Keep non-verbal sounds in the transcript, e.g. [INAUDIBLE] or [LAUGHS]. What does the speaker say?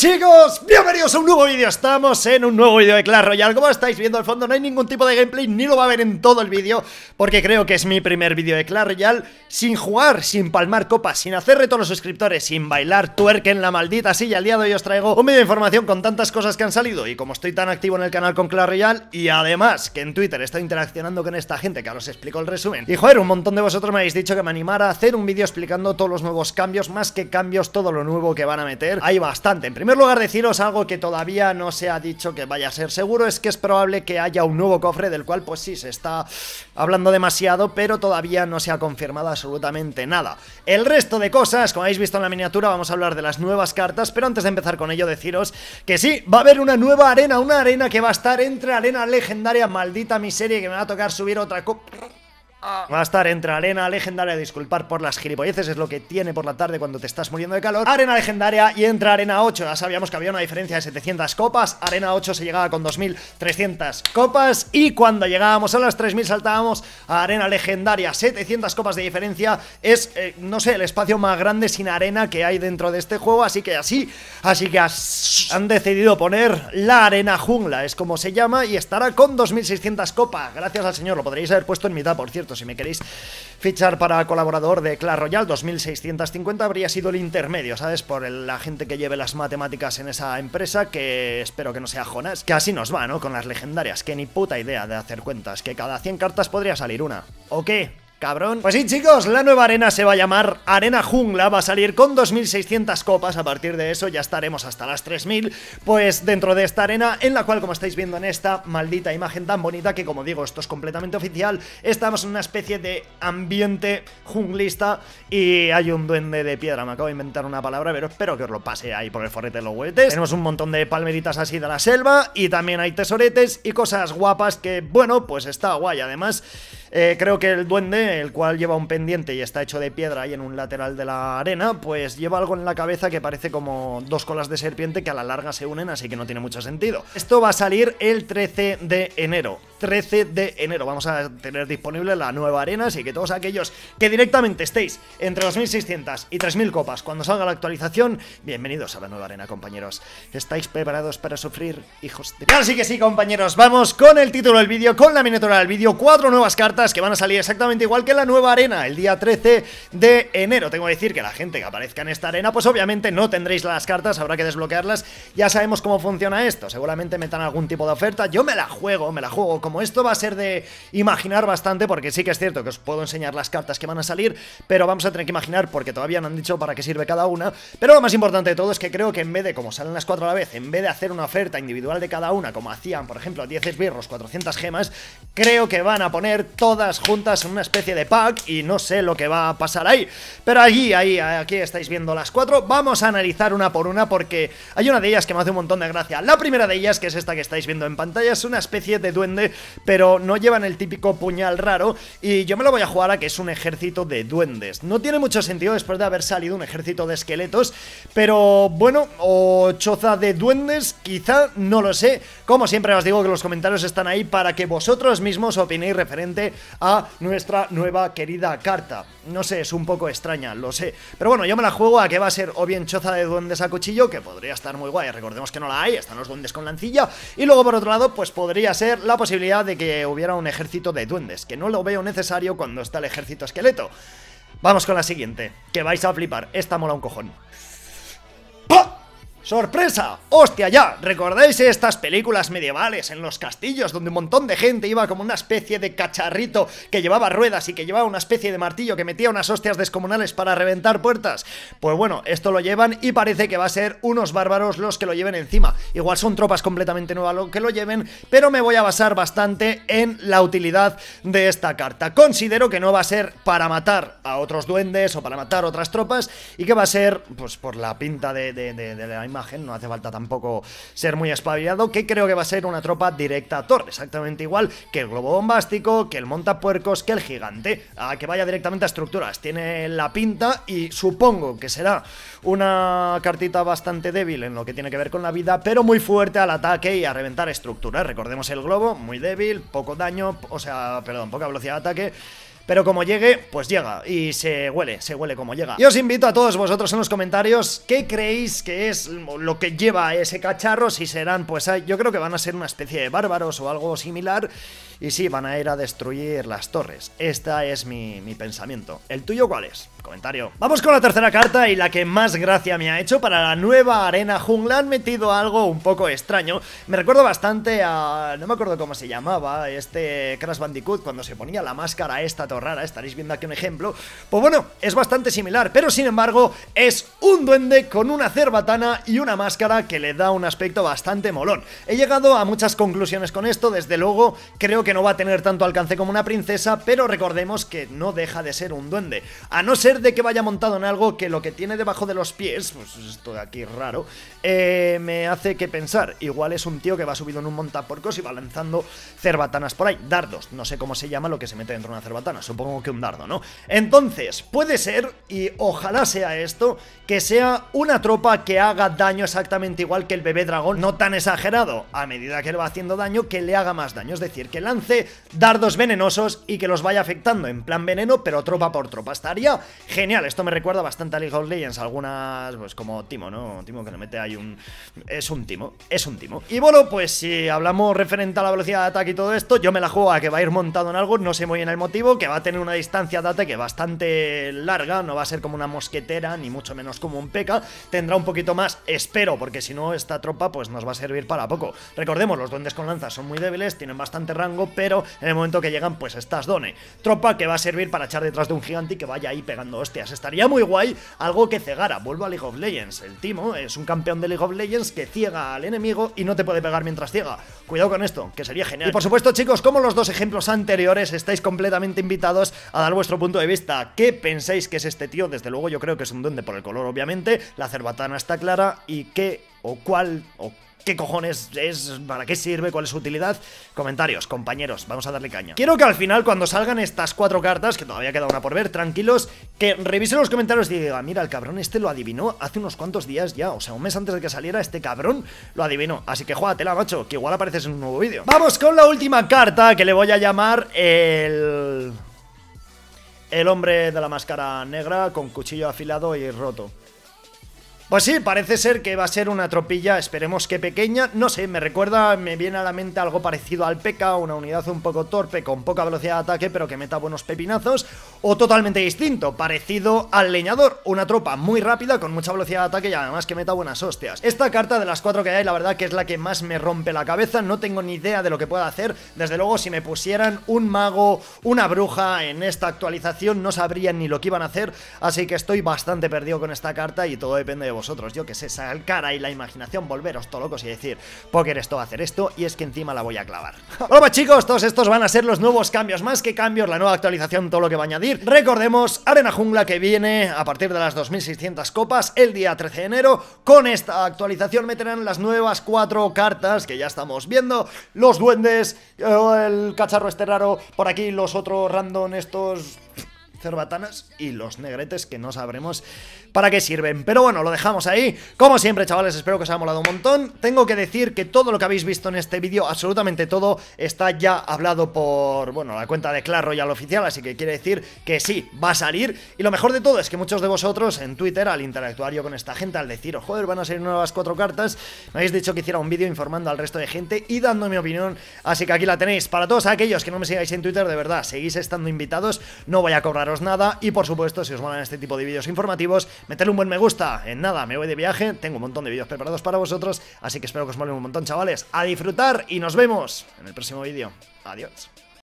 chicos, bienvenidos a un nuevo vídeo Estamos en un nuevo vídeo de Clash Royale Como estáis viendo al fondo no hay ningún tipo de gameplay Ni lo va a ver en todo el vídeo Porque creo que es mi primer vídeo de Clash Royale Sin jugar, sin palmar copas Sin hacer reto a los suscriptores, sin bailar tuerque en la maldita silla, El día de hoy os traigo Un vídeo de información con tantas cosas que han salido Y como estoy tan activo en el canal con Clash Royale Y además que en Twitter estoy interaccionando Con esta gente que ahora os explico el resumen Y joder, un montón de vosotros me habéis dicho que me animara A hacer un vídeo explicando todos los nuevos cambios Más que cambios, todo lo nuevo que van a meter Hay bastante, en primer primer lugar deciros algo que todavía no se ha dicho que vaya a ser seguro, es que es probable que haya un nuevo cofre del cual pues sí, se está hablando demasiado, pero todavía no se ha confirmado absolutamente nada. El resto de cosas, como habéis visto en la miniatura, vamos a hablar de las nuevas cartas, pero antes de empezar con ello deciros que sí, va a haber una nueva arena, una arena que va a estar entre arena legendaria, maldita miseria, que me va a tocar subir otra copa... Va a estar entre Arena Legendaria, disculpar por las gilipolleces, es lo que tiene por la tarde cuando te estás muriendo de calor. Arena Legendaria y entre Arena 8. Ya sabíamos que había una diferencia de 700 copas. Arena 8 se llegaba con 2300 copas. Y cuando llegábamos a las 3000 saltábamos a Arena Legendaria. 700 copas de diferencia. Es, eh, no sé, el espacio más grande sin arena que hay dentro de este juego. Así que así, así que han decidido poner la Arena Jungla, es como se llama, y estará con 2600 copas. Gracias al señor, lo podréis haber puesto en mitad, por cierto si me queréis fichar para colaborador de Clash Royale, 2650 habría sido el intermedio, ¿sabes? Por la gente que lleve las matemáticas en esa empresa, que espero que no sea Jonas, que así nos va, ¿no? Con las legendarias, que ni puta idea de hacer cuentas, que cada 100 cartas podría salir una. ¿O qué? cabrón. Pues sí, chicos, la nueva arena se va a llamar Arena Jungla, va a salir con 2.600 copas, a partir de eso ya estaremos hasta las 3.000, pues dentro de esta arena, en la cual, como estáis viendo en esta maldita imagen tan bonita, que como digo, esto es completamente oficial, estamos en una especie de ambiente junglista y hay un duende de piedra, me acabo de inventar una palabra, pero espero que os lo pase ahí por el forrete de los huetes. Tenemos un montón de palmeritas así de la selva y también hay tesoretes y cosas guapas que, bueno, pues está guay, además... Eh, creo que el duende, el cual lleva un pendiente y está hecho de piedra ahí en un lateral de la arena, pues lleva algo en la cabeza que parece como dos colas de serpiente que a la larga se unen, así que no tiene mucho sentido. Esto va a salir el 13 de enero. 13 de enero. Vamos a tener disponible la nueva arena, así que todos aquellos que directamente estéis entre 2.600 y 3.000 copas cuando salga la actualización, bienvenidos a la nueva arena, compañeros. ¿Estáis preparados para sufrir, hijos de... Así que sí, compañeros, vamos con el título del vídeo, con la miniatura del vídeo, cuatro nuevas cartas que van a salir exactamente igual que la nueva arena, el día 13 de enero. Tengo que decir que la gente que aparezca en esta arena, pues obviamente no tendréis las cartas, habrá que desbloquearlas. Ya sabemos cómo funciona esto, seguramente metan algún tipo de oferta. Yo me la juego, me la juego con como esto va a ser de imaginar bastante, porque sí que es cierto que os puedo enseñar las cartas que van a salir, pero vamos a tener que imaginar porque todavía no han dicho para qué sirve cada una. Pero lo más importante de todo es que creo que en vez de, como salen las cuatro a la vez, en vez de hacer una oferta individual de cada una, como hacían, por ejemplo, 10 esbirros, 400 gemas, creo que van a poner todas juntas en una especie de pack y no sé lo que va a pasar ahí. Pero allí, ahí, aquí estáis viendo las cuatro. Vamos a analizar una por una porque hay una de ellas que me hace un montón de gracia. La primera de ellas, que es esta que estáis viendo en pantalla, es una especie de duende pero no llevan el típico puñal raro y yo me lo voy a jugar a que es un ejército de duendes. No tiene mucho sentido después de haber salido un ejército de esqueletos, pero bueno, o choza de duendes, quizá, no lo sé. Como siempre os digo que los comentarios están ahí para que vosotros mismos opinéis referente a nuestra nueva querida carta. No sé, es un poco extraña, lo sé. Pero bueno, yo me la juego a que va a ser o bien choza de duendes a cuchillo, que podría estar muy guay, recordemos que no la hay, están los duendes con lancilla. Y luego por otro lado, pues podría ser la posibilidad de que hubiera un ejército de duendes, que no lo veo necesario cuando está el ejército esqueleto. Vamos con la siguiente, que vais a flipar, esta mola un cojón. ¡Sorpresa! ¡Hostia ya! ¿Recordáis estas películas medievales en los castillos donde un montón de gente iba como una especie de cacharrito que llevaba ruedas y que llevaba una especie de martillo que metía unas hostias descomunales para reventar puertas? Pues bueno, esto lo llevan y parece que va a ser unos bárbaros los que lo lleven encima. Igual son tropas completamente nuevas lo que lo lleven, pero me voy a basar bastante en la utilidad de esta carta. Considero que no va a ser para matar a otros duendes o para matar otras tropas y que va a ser, pues por la pinta de, de la misma no hace falta tampoco ser muy espabilado, que creo que va a ser una tropa directa a torre, exactamente igual que el globo bombástico, que el montapuercos, que el gigante, a que vaya directamente a estructuras. Tiene la pinta y supongo que será una cartita bastante débil en lo que tiene que ver con la vida, pero muy fuerte al ataque y a reventar estructuras. Recordemos el globo, muy débil, poco daño, o sea, perdón, poca velocidad de ataque. Pero como llegue, pues llega y se huele, se huele como llega. Y os invito a todos vosotros en los comentarios qué creéis que es lo que lleva ese cacharro, si serán, pues yo creo que van a ser una especie de bárbaros o algo similar. Y sí, van a ir a destruir las torres. Este es mi, pensamiento. ¿El tuyo cuál es? Comentario. Vamos con la tercera carta y la que más gracia me ha hecho para la nueva arena jungla. Han metido algo un poco extraño. Me recuerdo bastante a... no me acuerdo cómo se llamaba, este Crash Bandicoot cuando se ponía la máscara esta torrara. Estaréis viendo aquí un ejemplo. Pues bueno, es bastante similar, pero sin embargo es un duende con una cerbatana y una máscara que le da un aspecto bastante molón. He llegado a muchas conclusiones con esto, desde luego creo que no va a tener tanto alcance como una princesa, pero recordemos que no deja de ser un duende. A no ser de que vaya montado en algo que lo que tiene debajo de los pies, pues esto de aquí raro, eh, me hace que pensar. Igual es un tío que va subido en un montaporcos y va lanzando cerbatanas por ahí. Dardos, no sé cómo se llama lo que se mete dentro de una cerbatana, supongo que un dardo, ¿no? Entonces, puede ser, y ojalá sea esto, que sea una tropa que haga daño exactamente igual que el bebé dragón, no tan exagerado, a medida que le va haciendo daño, que le haga más daño, es decir, que lanza dardos venenosos y que los vaya afectando en plan veneno, pero tropa por tropa. Estaría genial. Esto me recuerda bastante a League of Legends. Algunas, pues como Timo, ¿no? Timo que le mete ahí un... Es un Timo, es un Timo. Y bueno, pues si hablamos referente a la velocidad de ataque y todo esto, yo me la juego a que va a ir montado en algo, no sé muy bien el motivo, que va a tener una distancia de ataque bastante larga, no va a ser como una mosquetera, ni mucho menos como un Peca Tendrá un poquito más, espero, porque si no esta tropa pues nos va a servir para poco. Recordemos, los duendes con lanzas son muy débiles, tienen bastante rango, pero en el momento que llegan, pues estás Done. Tropa que va a servir para echar detrás de un gigante y que vaya ahí pegando hostias. Estaría muy guay algo que cegara. Vuelvo a League of Legends. El Timo es un campeón de League of Legends que ciega al enemigo y no te puede pegar mientras ciega. Cuidado con esto, que sería genial. Y por supuesto, chicos, como los dos ejemplos anteriores, estáis completamente invitados a dar vuestro punto de vista. ¿Qué pensáis que es este tío? Desde luego, yo creo que es un duende por el color, obviamente. La cerbatana está clara. ¿Y qué o cuál o qué cojones es, para qué sirve, cuál es su utilidad. Comentarios, compañeros, vamos a darle caña. Quiero que al final, cuando salgan estas cuatro cartas, que todavía queda una por ver, tranquilos, que revisen los comentarios y digan, mira, el cabrón este lo adivinó hace unos cuantos días ya, o sea, un mes antes de que saliera este cabrón lo adivinó. Así que la macho, que igual apareces en un nuevo vídeo. Vamos con la última carta que le voy a llamar el... El hombre de la máscara negra con cuchillo afilado y roto. Pues sí, parece ser que va a ser una tropilla, esperemos que pequeña. No sé, me recuerda, me viene a la mente algo parecido al P.E.K.K.A, una unidad un poco torpe, con poca velocidad de ataque, pero que meta buenos pepinazos. O totalmente distinto, parecido al Leñador, una tropa muy rápida, con mucha velocidad de ataque y además que meta buenas hostias. Esta carta de las cuatro que hay, la verdad que es la que más me rompe la cabeza, no tengo ni idea de lo que pueda hacer. Desde luego, si me pusieran un mago, una bruja en esta actualización, no sabrían ni lo que iban a hacer, así que estoy bastante perdido con esta carta y todo depende de vos vosotros, yo que sé, sacar cara y la imaginación, volveros todo locos y decir, Poker esto a hacer esto, y es que encima la voy a clavar. Hola [LAUGHS] pues chicos, todos estos van a ser los nuevos cambios, más que cambios, la nueva actualización, todo lo que va a añadir. Recordemos, Arena Jungla que viene a partir de las 2600 copas el día 13 de enero, con esta actualización meterán las nuevas cuatro cartas que ya estamos viendo, los duendes, eh, el cacharro este raro, por aquí los otros random estos cerbatanas y los negretes que no sabremos para qué sirven. Pero bueno, lo dejamos ahí. Como siempre, chavales, espero que os haya molado un montón. Tengo que decir que todo lo que habéis visto en este vídeo, absolutamente todo, está ya hablado por, bueno, la cuenta de Claro y al oficial, así que quiere decir que sí, va a salir. Y lo mejor de todo es que muchos de vosotros en Twitter, al interactuar yo con esta gente, al deciros, joder, van a salir nuevas cuatro cartas, me habéis dicho que hiciera un vídeo informando al resto de gente y dando mi opinión. Así que aquí la tenéis. Para todos aquellos que no me sigáis en Twitter, de verdad, seguís estando invitados, no voy a cobraros nada. Y por supuesto, si os molan este tipo de vídeos informativos, meterle un buen me gusta. En nada, me voy de viaje, tengo un montón de vídeos preparados para vosotros, así que espero que os molen un montón, chavales. A disfrutar y nos vemos en el próximo vídeo. Adiós.